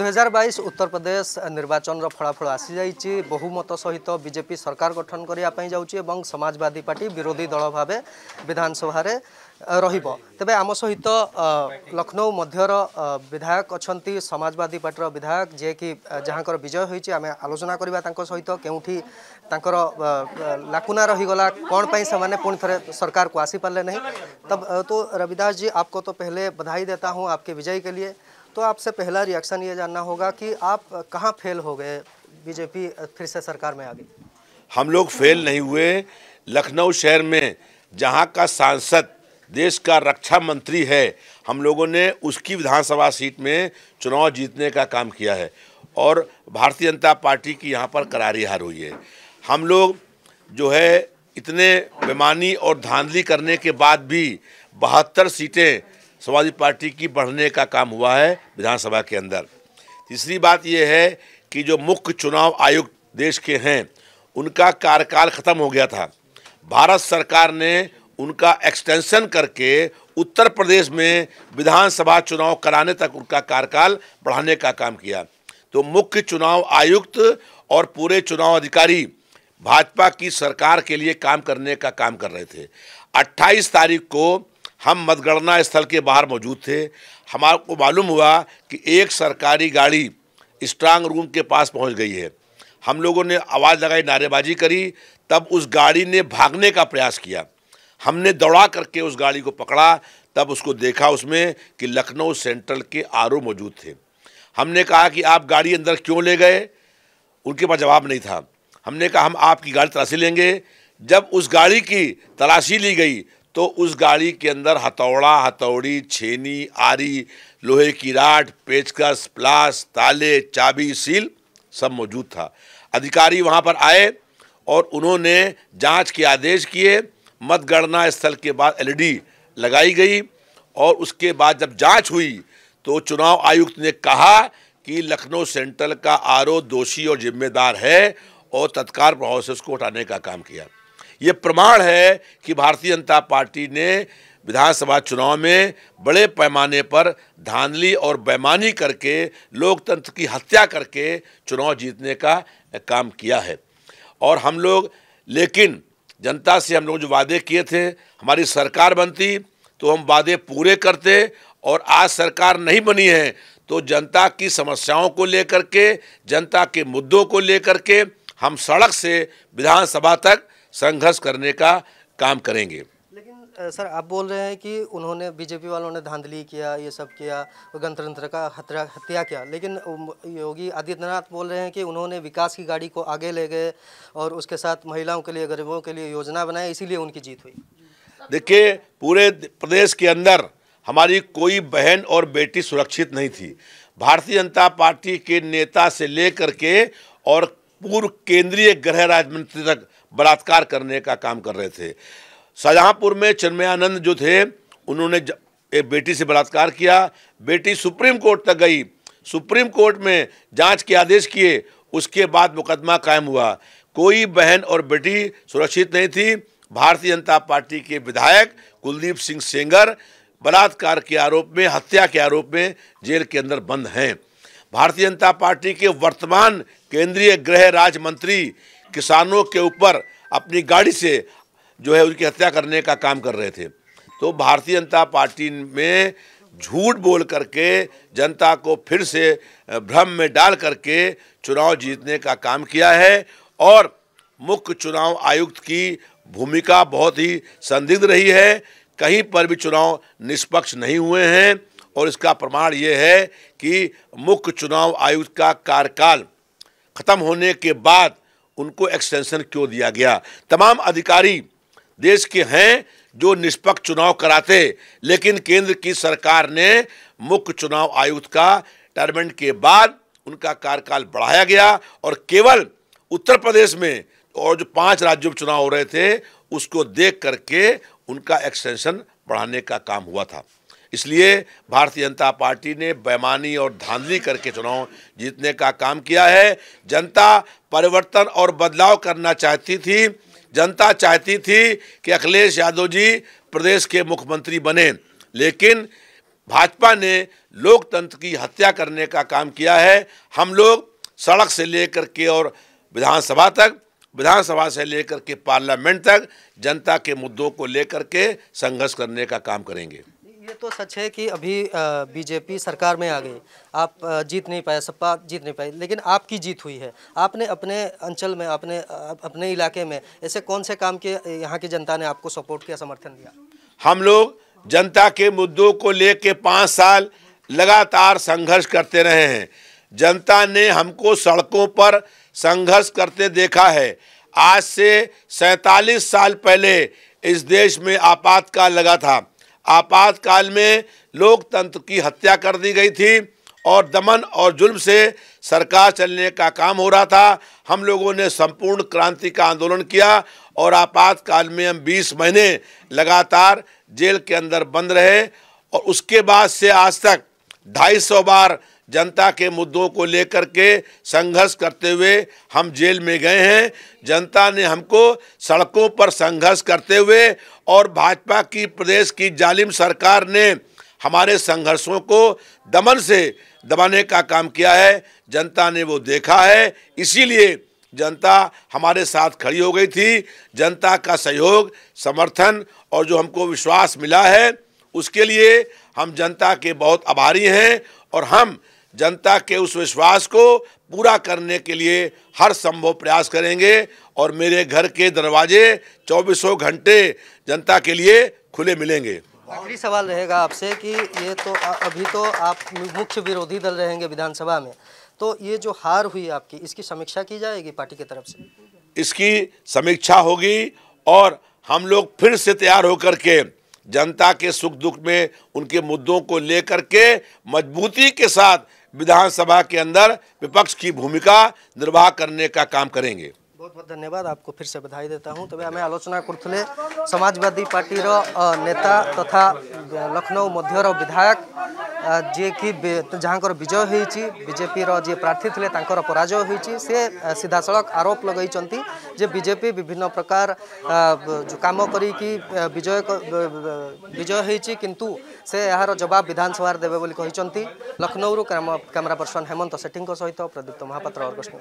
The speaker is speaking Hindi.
2022 उत्तर प्रदेश निर्वाचन फलाफल आसी जा बहुमत सहित बीजेपी सरकार गठन करने जा समाजवादी पार्टी विरोधी दल भाव विधानसभा रही तबे आम सहित लखनऊ मध्यर विधायक अच्छा समाजवादी पार्टी विधायक जे कि जहाँ विजय होई आलोचना करवा सहित क्यों लाकुना रहीगला कौन पर पुण सरकार को आसीपारे ना तो रविदास जी आपको तो पहले बधाई देता हूँ आपके विजयी के लिए तो आपसे पहला रिएक्शन ये जानना होगा कि आप कहाँ फेल हो गए बीजेपी फिर से सरकार में आ गई हम लोग फेल नहीं हुए लखनऊ शहर में जहाँ का सांसद देश का रक्षा मंत्री है हम लोगों ने उसकी विधानसभा सीट में चुनाव जीतने का काम किया है और भारतीय जनता पार्टी की यहाँ पर करारी हार हुई है हम लोग जो है इतने बेमानी और धांधली करने के बाद भी बहत्तर सीटें समाजवादी पार्टी की बढ़ने का काम हुआ है विधानसभा के अंदर तीसरी बात यह है कि जो मुख्य चुनाव आयुक्त देश के हैं उनका कार्यकाल ख़त्म हो गया था भारत सरकार ने उनका एक्सटेंशन करके उत्तर प्रदेश में विधानसभा चुनाव कराने तक उनका कार्यकाल बढ़ाने का काम किया तो मुख्य चुनाव आयुक्त और पूरे चुनाव अधिकारी भाजपा की सरकार के लिए काम करने का काम कर रहे थे 28 तारीख को हम मतगणना स्थल के बाहर मौजूद थे हमारे को मालूम हुआ कि एक सरकारी गाड़ी स्ट्रांग रूम के पास पहुंच गई है हम लोगों ने आवाज़ लगाई नारेबाजी करी तब उस गाड़ी ने भागने का प्रयास किया हमने दौड़ा करके उस गाड़ी को पकड़ा तब उसको देखा उसमें कि लखनऊ सेंट्रल के आर मौजूद थे हमने कहा कि आप गाड़ी अंदर क्यों ले गए उनके पास जवाब नहीं था हमने कहा हम आपकी गाड़ी तलाशी लेंगे जब उस गाड़ी की तलाशी ली गई तो उस गाड़ी के अंदर हथौड़ा हथौड़ी छेनी आरी लोहे की राट पेचकस प्लास ताले चाबी सील सब मौजूद था अधिकारी वहां पर आए और उन्होंने जांच के आदेश किए मतगणना स्थल के बाद एलईडी लगाई गई और उसके बाद जब जांच हुई तो चुनाव आयुक्त ने कहा कि लखनऊ सेंट्रल का आरओ दोषी और जिम्मेदार है और तत्काल प्रभाव से उसको हटाने का काम किया ये प्रमाण है कि भारतीय जनता पार्टी ने विधानसभा चुनाव में बड़े पैमाने पर धांधली और बेमानी करके लोकतंत्र की हत्या करके चुनाव जीतने का काम किया है और हम लोग लेकिन जनता से हम लोग जो वादे किए थे हमारी सरकार बनती तो हम वादे पूरे करते और आज सरकार नहीं बनी है तो जनता की समस्याओं को लेकर के जनता के मुद्दों को लेकर के हम सड़क से विधानसभा तक संघर्ष करने का काम करेंगे लेकिन सर आप बोल रहे हैं कि उन्होंने बीजेपी वालों ने धांधली किया ये सब किया गणतंत्र का हत्या किया लेकिन योगी आदित्यनाथ बोल रहे हैं कि उन्होंने विकास की गाड़ी को आगे ले गए और उसके साथ महिलाओं के लिए गरीबों के लिए योजना बनाई इसीलिए उनकी जीत हुई देखिए पूरे प्रदेश के अंदर हमारी कोई बहन और बेटी सुरक्षित नहीं थी भारतीय जनता पार्टी के नेता से लेकर के और पूर्व केंद्रीय गृह राज्य मंत्री तक बलात्कार करने का काम कर रहे थे शाहजहाँपुर में चन्मयानंद जो थे उन्होंने एक बेटी से बलात्कार किया बेटी सुप्रीम कोर्ट तक गई सुप्रीम कोर्ट में जांच के आदेश किए उसके बाद मुकदमा कायम हुआ कोई बहन और बेटी सुरक्षित नहीं थी भारतीय जनता पार्टी के विधायक कुलदीप सिंह सेंगर बलात्कार के आरोप में हत्या के आरोप में जेल के अंदर बंद हैं भारतीय जनता पार्टी के वर्तमान केंद्रीय गृह राज्य मंत्री किसानों के ऊपर अपनी गाड़ी से जो है उनकी हत्या करने का काम कर रहे थे तो भारतीय जनता पार्टी में झूठ बोल करके जनता को फिर से भ्रम में डाल करके चुनाव जीतने का काम किया है और मुख्य चुनाव आयुक्त की भूमिका बहुत ही संदिग्ध रही है कहीं पर भी चुनाव निष्पक्ष नहीं हुए हैं और इसका प्रमाण ये है कि मुख्य चुनाव आयुक्त का कार्यकाल खत्म होने के बाद उनको एक्सटेंशन क्यों दिया गया तमाम अधिकारी देश के हैं जो निष्पक्ष चुनाव कराते लेकिन केंद्र की सरकार ने मुख्य चुनाव आयुक्त का रिटायरमेंट के बाद उनका कार्यकाल बढ़ाया गया और केवल उत्तर प्रदेश में और जो पांच राज्यों में चुनाव हो रहे थे उसको देख करके उनका एक्सटेंशन बढ़ाने का काम हुआ था इसलिए भारतीय जनता पार्टी ने बेमानी और धांधली करके चुनाव जीतने का काम किया है जनता परिवर्तन और बदलाव करना चाहती थी जनता चाहती थी कि अखिलेश यादव जी प्रदेश के मुख्यमंत्री बने लेकिन भाजपा ने लोकतंत्र की हत्या करने का काम किया है हम लोग सड़क से लेकर के और विधानसभा तक विधानसभा से लेकर के पार्लियामेंट तक जनता के मुद्दों को लेकर के संघर्ष करने का काम करेंगे ये तो सच है कि अभी बीजेपी सरकार में आ गई आप जीत नहीं पाए सपा जीत नहीं पाई लेकिन आपकी जीत हुई है आपने अपने अंचल में अपने अपने इलाके में ऐसे कौन से काम के यहाँ की जनता ने आपको सपोर्ट किया समर्थन दिया हम लोग जनता के मुद्दों को ले के पाँच साल लगातार संघर्ष करते रहे हैं जनता ने हमको सड़कों पर संघर्ष करते देखा है आज से सैतालीस साल पहले इस देश में आपातकाल लगा था आपातकाल में लोकतंत्र की हत्या कर दी गई थी और दमन और जुल्म से सरकार चलने का काम हो रहा था हम लोगों ने संपूर्ण क्रांति का आंदोलन किया और आपातकाल में हम 20 महीने लगातार जेल के अंदर बंद रहे और उसके बाद से आज तक ढाई सौ बार जनता के मुद्दों को लेकर के संघर्ष करते हुए हम जेल में गए हैं जनता ने हमको सड़कों पर संघर्ष करते हुए और भाजपा की प्रदेश की जालिम सरकार ने हमारे संघर्षों को दमन से दबाने का काम किया है जनता ने वो देखा है इसीलिए जनता हमारे साथ खड़ी हो गई थी जनता का सहयोग समर्थन और जो हमको विश्वास मिला है उसके लिए हम जनता के बहुत आभारी हैं और हम जनता के उस विश्वास को पूरा करने के लिए हर संभव प्रयास करेंगे और मेरे घर के दरवाजे चौबीसों घंटे जनता के लिए खुले मिलेंगे आखिरी सवाल रहेगा आपसे कि ये तो अभी तो आप मुख्य विरोधी दल रहेंगे विधानसभा में तो ये जो हार हुई आपकी इसकी समीक्षा की जाएगी पार्टी की तरफ से इसकी समीक्षा होगी और हम लोग फिर से तैयार होकर के जनता के सुख दुख में उनके मुद्दों को लेकर के मजबूती के साथ विधानसभा के अंदर विपक्ष की भूमिका निर्वाह करने का काम करेंगे बहुत बहुत धन्यवाद आपको फिर से बधाई देता हूँ तेज आम आलोचना करुले समाजवादी पार्टी नेता तथा लखनऊ मध्यर विधायक जी कि जहाँ विजय होजेपी बीजेपी जी प्रार्थी थे पराजय हो सीधा सड़क आरोप लगे जे बीजेपी विभिन्न प्रकार जो कम करजय विजय हो किंतु से यार जवाब विधानसभा देवे कहते लखनऊ कैमेरा पर्सन हेमंत सेठी सहित प्रदीप्त महापात्र